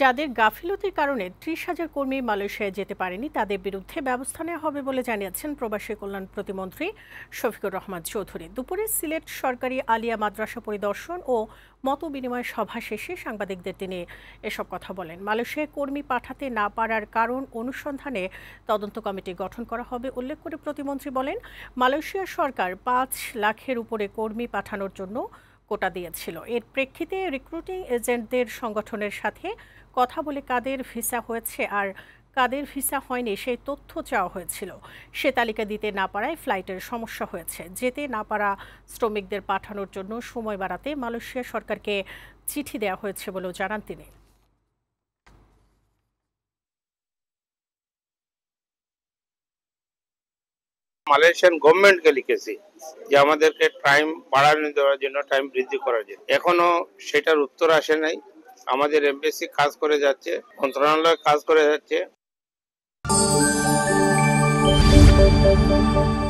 যাদের গাফিলতির কারণে ত্রিশ হাজার কর্মী মালয়েশিয়ায় যেতে পারেনি তাদের বিরুদ্ধে ব্যবস্থা নেওয়া হবে বলে জানিয়েছেন প্রবাসী কল্যাণ প্রতিমন্ত্রী শফিকুর রহমান চৌধুরী দুপুরে সিলেট সরকারি আলিয়া মাদ্রাসা পরিদর্শন ও মত বিনিময় সভা শেষে সাংবাদিকদের তিনি এসব কথা বলেন মালয়েশিয়ায় কর্মী পাঠাতে না পারার কারণ অনুসন্ধানে তদন্ত কমিটি গঠন করা হবে উল্লেখ করে প্রতিমন্ত্রী বলেন মালয়েশিয়া সরকার পাঁচ লাখের উপরে কর্মী পাঠানোর জন্য কোটা দিয়েছিল এর প্রেক্ষিতে রিক্রুটিং এজেন্টদের সংগঠনের সাথে কথা বলে কাদের ভিসা হয়েছে আর কাদের ভিসা হয়নি সেই তথ্য চাওয়া হয়েছিল সে তালিকা দিতে না পারায় ফ্লাইটের সমস্যা হয়েছে যেতে না পারা শ্রমিকদের পাঠানোর জন্য সময় বাড়াতে মালয়েশিয়া সরকারকে চিঠি দেওয়া হয়েছে বলেও জানান তিনি মালয়েশিয়ান গভর্নমেন্টকে লিখেছি যে আমাদেরকে টাইম বাড়ানো দেওয়ার জন্য টাইম বৃদ্ধি করার জন্য এখনো সেটার উত্তর আসে নাই আমাদের এমবেসি কাজ করে যাচ্ছে মন্ত্রণালয় কাজ করে যাচ্ছে